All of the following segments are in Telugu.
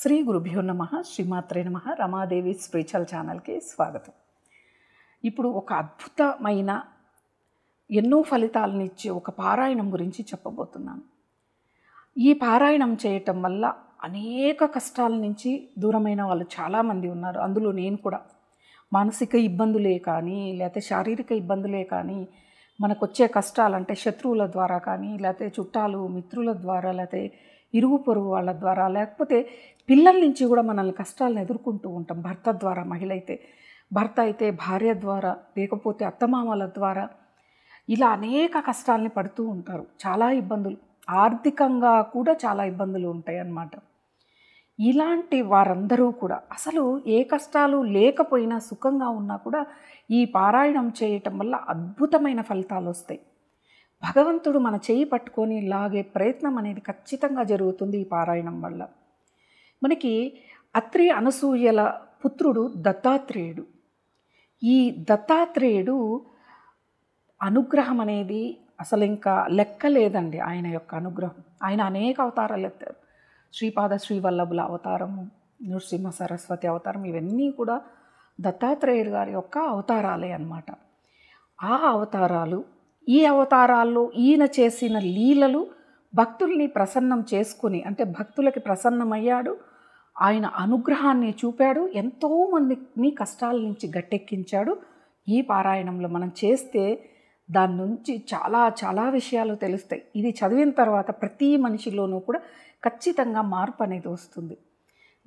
శ్రీ గురుభ్యో నమ శ్రీమాత్రే నమ రమాదేవి స్పిరిచువల్ ఛానల్కి స్వాగతం ఇప్పుడు ఒక అద్భుతమైన ఎన్నో ఫలితాలను ఇచ్చే ఒక పారాయణం గురించి చెప్పబోతున్నాను ఈ పారాయణం చేయటం వల్ల అనేక కష్టాల నుంచి దూరమైన వాళ్ళు చాలామంది ఉన్నారు అందులో నేను కూడా మానసిక ఇబ్బందులే కానీ లేకపోతే శారీరక ఇబ్బందులే కానీ మనకు వచ్చే కష్టాలంటే శత్రువుల ద్వారా కానీ లేకపోతే చుట్టాలు మిత్రుల ద్వారా లేకపోతే ఇరుగు పొరుగు వాళ్ళ ద్వారా లేకపోతే పిల్లల నుంచి కూడా మనల్ని కష్టాలను ఎదుర్కొంటూ ఉంటాం భర్త ద్వారా మహిళ అయితే భర్త అయితే భార్య ద్వారా లేకపోతే అత్తమామల ద్వారా ఇలా అనేక కష్టాలని పడుతూ ఉంటారు చాలా ఇబ్బందులు ఆర్థికంగా కూడా చాలా ఇబ్బందులు ఉంటాయి అన్నమాట ఇలాంటి వారందరూ కూడా అసలు ఏ కష్టాలు లేకపోయినా సుఖంగా ఉన్నా కూడా ఈ పారాయణం చేయటం వల్ల అద్భుతమైన ఫలితాలు వస్తాయి భగవంతుడు మన చేయి పట్టుకొని లాగే ప్రయత్నం అనేది ఖచ్చితంగా జరుగుతుంది ఈ పారాయణం వల్ల మనకి అత్రి అనసూయల పుత్రుడు దత్తాత్రేయుడు ఈ దత్తాత్రేయుడు అనుగ్రహం అనేది అసలు ఇంకా లెక్క లేదండి ఆయన యొక్క అనుగ్రహం ఆయన అనేక అవతారాలు ఎత్తారు శ్రీపాద శ్రీవల్లభుల అవతారము నృసింహ సరస్వతి అవతారం ఇవన్నీ కూడా దత్తాత్రేయుడు గారి యొక్క అవతారాలే అన్నమాట ఆ అవతారాలు ఈ అవతారాల్లో ఈయన చేసిన లీలలు భక్తుల్ని ప్రసన్నం చేసుకుని అంటే భక్తులకి ప్రసన్నమయ్యాడు ఆయన అనుగ్రహాన్ని చూపాడు ఎంతోమందిని కష్టాల నుంచి గట్టెక్కించాడు ఈ పారాయణంలో మనం చేస్తే దాని నుంచి చాలా చాలా విషయాలు తెలుస్తాయి ఇది చదివిన తర్వాత ప్రతి మనిషిలోనూ కూడా ఖచ్చితంగా మార్పు అనేది వస్తుంది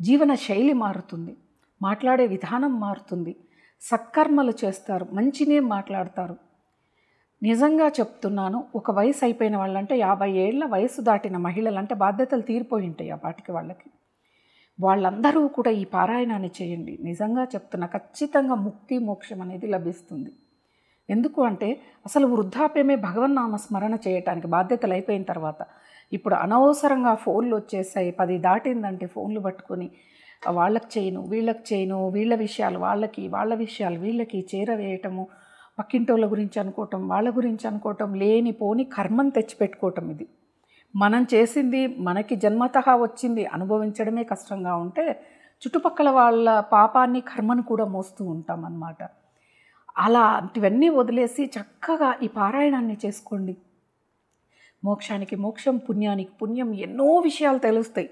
జీవన శైలి మారుతుంది మాట్లాడే విధానం మారుతుంది సత్కర్మలు చేస్తారు మంచినే మాట్లాడతారు నిజంగా చెప్తున్నాను ఒక వయసు అయిపోయిన వాళ్ళంటే యాభై ఏళ్ళ వయసు దాటిన మహిళలంటే బాధ్యతలు తీరిపోయి ఉంటాయి ఆ పాటికి వాళ్ళకి వాళ్ళందరూ కూడా ఈ పారాయణాన్ని చేయండి నిజంగా చెప్తున్నా ఖచ్చితంగా ముక్తి మోక్షం అనేది లభిస్తుంది ఎందుకు అంటే అసలు వృద్ధాప్యమే భగవన్నామ స్మరణ చేయటానికి బాధ్యతలు అయిపోయిన తర్వాత ఇప్పుడు అనవసరంగా ఫోన్లు వచ్చేసాయి పది దాటిందంటే ఫోన్లు పట్టుకొని వాళ్ళకి చేయను వీళ్ళకి చేయను వీళ్ళ విషయాలు వాళ్ళకి వాళ్ళ విషయాలు వీళ్ళకి చేరవేయటము పక్కింటోళ్ళ గురించి అనుకోవటం వాళ్ళ గురించి అనుకోవటం లేని పోని కర్మను తెచ్చిపెట్టుకోవటం ఇది మనం చేసింది మనకి జన్మత వచ్చింది అనుభవించడమే కష్టంగా ఉంటే చుట్టుపక్కల వాళ్ళ పాపాన్ని కర్మను కూడా మోస్తూ ఉంటాం అన్నమాట అలాంటివన్నీ వదిలేసి చక్కగా ఈ పారాయణాన్ని చేసుకోండి మోక్షానికి మోక్షం పుణ్యానికి పుణ్యం ఎన్నో విషయాలు తెలుస్తాయి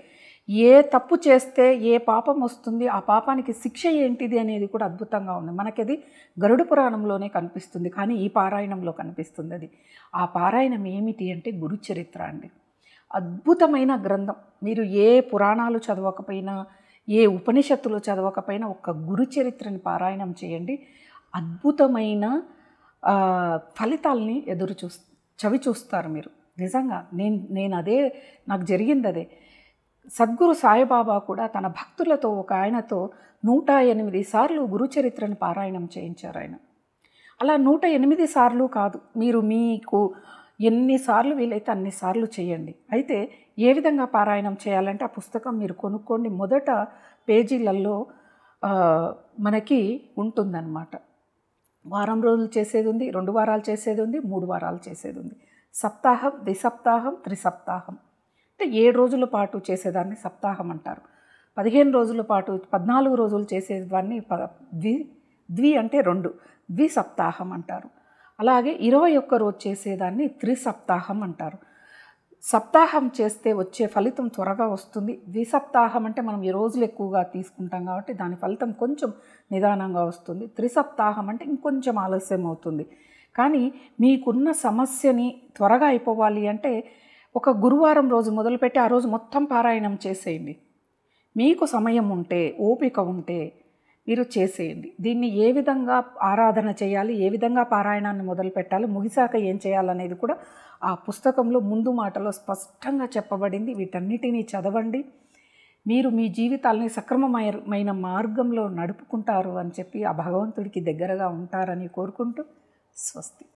ఏ తప్పు చేస్తే ఏ పాపం వస్తుంది ఆ పాపానికి శిక్ష ఏంటిది అనేది కూడా అద్భుతంగా ఉంది మనకది గరుడు పురాణంలోనే కనిపిస్తుంది కానీ ఈ పారాయణంలో కనిపిస్తుంది అది ఆ పారాయణం ఏమిటి అంటే గురు చరిత్ర అండి అద్భుతమైన గ్రంథం మీరు ఏ పురాణాలు చదవకపోయినా ఏ ఉపనిషత్తులు చదవకపోయినా ఒక్క గురు చరిత్రని పారాయణం చేయండి అద్భుతమైన ఫలితాల్ని ఎదురు చూ చవి చూస్తారు మీరు నిజంగా నేను నేను అదే నాకు జరిగింది అదే సద్గురు సాయిబాబా కూడా తన భక్తులతో ఒక ఆయనతో నూట ఎనిమిది సార్లు గురుచరిత్రను పారాయణం చేయించారు ఆయన అలా నూట ఎనిమిది సార్లు కాదు మీరు మీకు ఎన్నిసార్లు వీలైతే అన్నిసార్లు చేయండి అయితే ఏ విధంగా పారాయణం చేయాలంటే ఆ పుస్తకం మీరు కొనుక్కోండి మొదట పేజీలలో మనకి ఉంటుందన్నమాట వారం రోజులు చేసేది ఉంది రెండు వారాలు చేసేది ఉంది మూడు వారాలు చేసేది ఉంది సప్తాహం ద్విసప్తాహం త్రిసప్తాహం అంటే ఏడు రోజుల పాటు చేసేదాన్ని సప్తాహం అంటారు పదిహేను రోజుల పాటు పద్నాలుగు రోజులు చేసేదాన్ని ప ద్వి ద్వి అంటే రెండు ద్వి సప్తాహం అంటారు అలాగే ఇరవై ఒక్క రోజు చేసేదాన్ని త్రిసప్తాహం అంటారు సప్తాహం చేస్తే వచ్చే ఫలితం త్వరగా వస్తుంది ద్విసప్తాహం అంటే మనం ఈ రోజులు ఎక్కువగా తీసుకుంటాం కాబట్టి దాని ఫలితం కొంచెం నిదానంగా వస్తుంది త్రిసప్తాహం అంటే ఇంకొంచెం ఆలస్యం అవుతుంది కానీ మీకున్న సమస్యని త్వరగా అయిపోవాలి అంటే ఒక గురువారం రోజు మొదలుపెట్టి ఆ రోజు మొత్తం పారాయణం చేసేయండి మీకు సమయం ఉంటే ఓపిక ఉంటే మీరు చేసేయండి దీన్ని ఏ విధంగా ఆరాధన చేయాలి ఏ విధంగా పారాయణాన్ని మొదలు పెట్టాలి ముగిసాక ఏం చేయాలనేది కూడా ఆ పుస్తకంలో ముందు మాటలో స్పష్టంగా చెప్పబడింది వీటన్నిటినీ చదవండి మీరు మీ జీవితాలని సక్రమమైన మార్గంలో నడుపుకుంటారు అని చెప్పి ఆ భగవంతుడికి దగ్గరగా ఉంటారని కోరుకుంటూ స్వస్తి